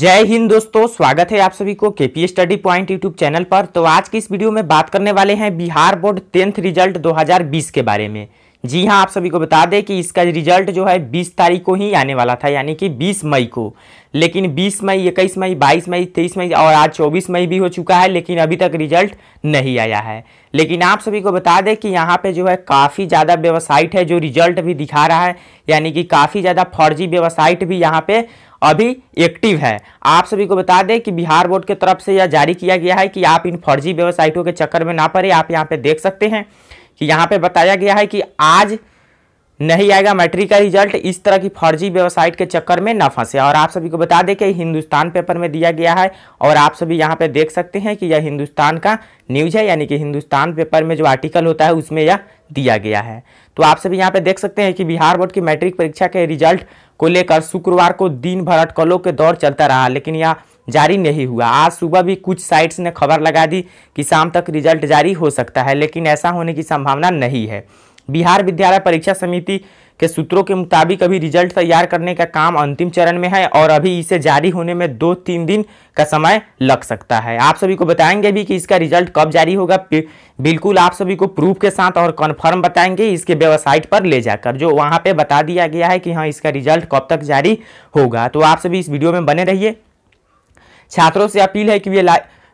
जय हिंद दोस्तों स्वागत है आप सभी को KP study point YouTube channel पर तो आज की इस वीडियो में बात करने वाले हैं बिहार बोर्ड टेंथ रिजल्ट 2020 के बारे में जी हाँ आप सभी को बता दें कि इसका रिजल्ट जो है बीस तारीख को ही आने वाला था यानी कि बीस मई को लेकिन 20 मई इक्कीस मई 22 मई 23 मई और आज 24 मई भी हो चुका है लेकिन अभी तक रिजल्ट नहीं आया है लेकिन आप सभी को बता दें कि यहाँ पे जो है काफ़ी ज़्यादा वेबसाइट है जो रिजल्ट भी दिखा रहा है यानी कि काफ़ी ज़्यादा फर्जी वेबसाइट भी यहाँ पे अभी एक्टिव है आप सभी को बता दें कि बिहार बोर्ड के तरफ से यह जारी किया गया है कि आप इन फर्जी वेबसाइटों के चक्कर में ना पड़े आप यहाँ पर देख सकते हैं यहाँ पे बताया गया है कि आज नहीं आएगा मैट्रिक का रिजल्ट इस तरह की फर्जी वेबसाइट के चक्कर में ना फंसे और आप सभी को बता दें कि हिंदुस्तान पेपर में दिया गया है और आप सभी यहाँ पे देख सकते हैं कि यह हिंदुस्तान का न्यूज है यानी कि हिंदुस्तान पेपर में जो आर्टिकल होता है उसमें यह दिया गया है तो आप सभी यहाँ पे देख सकते हैं कि बिहार बोर्ड की मैट्रिक परीक्षा के रिजल्ट को लेकर शुक्रवार को दिन भर अटकलों के दौर चलता रहा लेकिन यह जारी नहीं हुआ आज सुबह भी कुछ साइट्स ने खबर लगा दी कि शाम तक रिजल्ट जारी हो सकता है लेकिन ऐसा होने की संभावना नहीं है बिहार विद्यालय परीक्षा समिति के सूत्रों के मुताबिक अभी रिजल्ट तैयार करने का काम अंतिम चरण में है और अभी इसे जारी होने में दो तीन दिन का समय लग सकता है आप सभी को बताएंगे भी कि इसका रिजल्ट कब जारी होगा बिल्कुल आप सभी को प्रूफ के साथ और कन्फर्म बताएंगे इसके वेबसाइट पर ले जाकर जो वहाँ पर बता दिया गया है कि हाँ इसका रिजल्ट कब तक जारी होगा तो आप सभी इस वीडियो में बने रहिए छात्रों से अपील है कि वे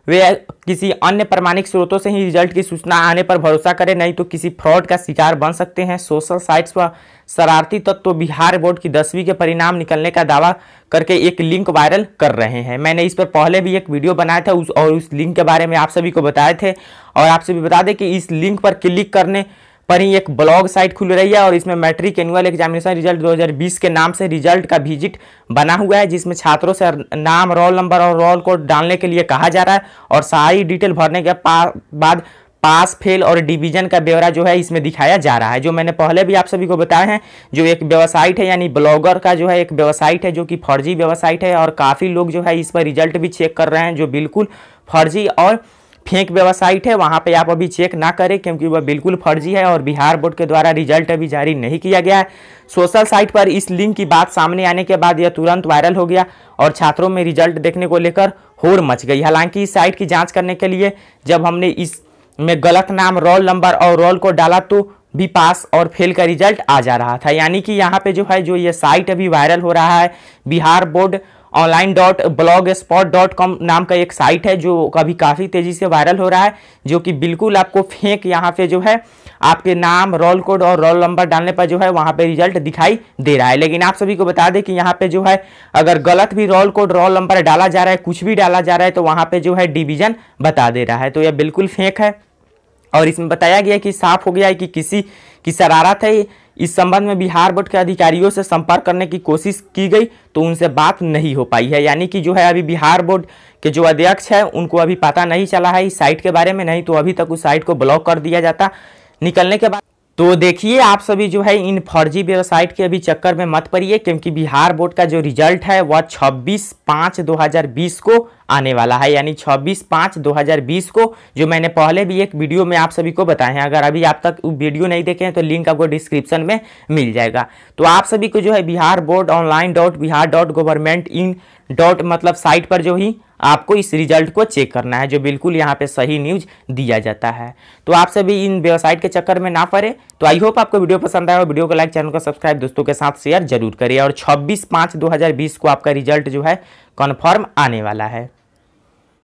वे किसी अन्य प्रमाणिक स्रोतों से ही रिजल्ट की सूचना आने पर भरोसा करें नहीं तो किसी फ्रॉड का शिकार बन सकते हैं सोशल साइट्स पर शरारती तत्व तो बिहार बोर्ड की दसवीं के परिणाम निकलने का दावा करके एक लिंक वायरल कर रहे हैं मैंने इस पर पहले भी एक वीडियो बनाया था उस और उस लिंक के बारे में आप सभी को बताए थे और आप सभी बता दें कि इस लिंक पर क्लिक करने पर ही एक ब्लॉग साइट खुल रही है और इसमें मैट्रिक एनुअल एग्जामिनेशन रिजल्ट 2020 के नाम से रिजल्ट का विजिट बना हुआ है जिसमें छात्रों से नाम रोल नंबर और रोल कोड डालने के लिए कहा जा रहा है और सारी डिटेल भरने के बाद पास फेल और डिवीजन का ब्यौरा जो है इसमें दिखाया जा रहा है जो मैंने पहले भी आप सभी को बताया है जो एक वेबसाइट है यानी ब्लॉगर का जो है एक वेबसाइट है जो कि फर्जी वेबसाइट है और काफ़ी लोग जो है इस पर रिजल्ट भी चेक कर रहे हैं जो बिल्कुल फर्जी और फेंक वेबसाइट है वहाँ पे आप अभी चेक ना करें क्योंकि वह बिल्कुल फर्जी है और बिहार बोर्ड के द्वारा रिजल्ट अभी जारी नहीं किया गया है सोशल साइट पर इस लिंक की बात सामने आने के बाद यह तुरंत वायरल हो गया और छात्रों में रिजल्ट देखने को लेकर होड़ मच गई हालांकि इस साइट की जाँच करने के लिए जब हमने इस में गलत नाम रोल नंबर और रोल को डाला तो भी पास और फेल का रिजल्ट आ जा रहा था यानी कि यहाँ पे जो है जो ये साइट अभी वायरल हो रहा है Bihar board online dot blog spot dot com नाम का एक साइट है जो कभी काफ़ी तेज़ी से वायरल हो रहा है जो कि बिल्कुल आपको फेंक यहाँ पे जो है आपके नाम रोल कोड और रोल नंबर डालने पर जो है वहाँ पे रिजल्ट दिखाई दे रहा है लेकिन आप सभी को बता दें कि यहाँ पे जो है अगर गलत भी रोल कोड रोल नंबर डाला जा रहा है कुछ भी डाला जा रहा है तो वहाँ पर जो है डिवीजन बता दे रहा है तो यह बिल्कुल फेंक है और इसमें बताया गया कि साफ हो गया है कि किसी की शरारत है इस संबंध में बिहार बोर्ड के अधिकारियों से संपर्क करने की कोशिश की गई तो उनसे बात नहीं हो पाई है यानी कि जो है अभी बिहार बोर्ड के जो अध्यक्ष है उनको अभी पता नहीं चला है इस साइट के बारे में नहीं तो अभी तक उस साइट को ब्लॉक कर दिया जाता निकलने के बाद तो देखिए आप सभी जो है इन फर्जी वेबसाइट के अभी चक्कर में मत पड़िए क्योंकि बिहार बोर्ड का जो रिजल्ट है वह 26 पाँच 2020 को आने वाला है यानी 26 पाँच 2020 को जो मैंने पहले भी एक वीडियो में आप सभी को बताए हैं अगर अभी आप तक वीडियो नहीं देखे हैं तो लिंक आपको डिस्क्रिप्शन में मिल जाएगा तो आप सभी को जो है Bihar board online dot Bihar dot government in dot मतलब साइट पर जो ही आपको इस रिजल्ट को चेक करना है जो बिल्कुल यहाँ पे सही न्यूज दिया जाता है तो आप सभी इन वेबसाइट के चक्कर में ना पड़े तो आई होप आपको वीडियो पसंद आया और वीडियो को लाइक चैनल को सब्सक्राइब दोस्तों के साथ शेयर जरूर करिए और छब्बीस पाँच दो को आपका रिजल्ट जो है कन्फर्म आने वाला है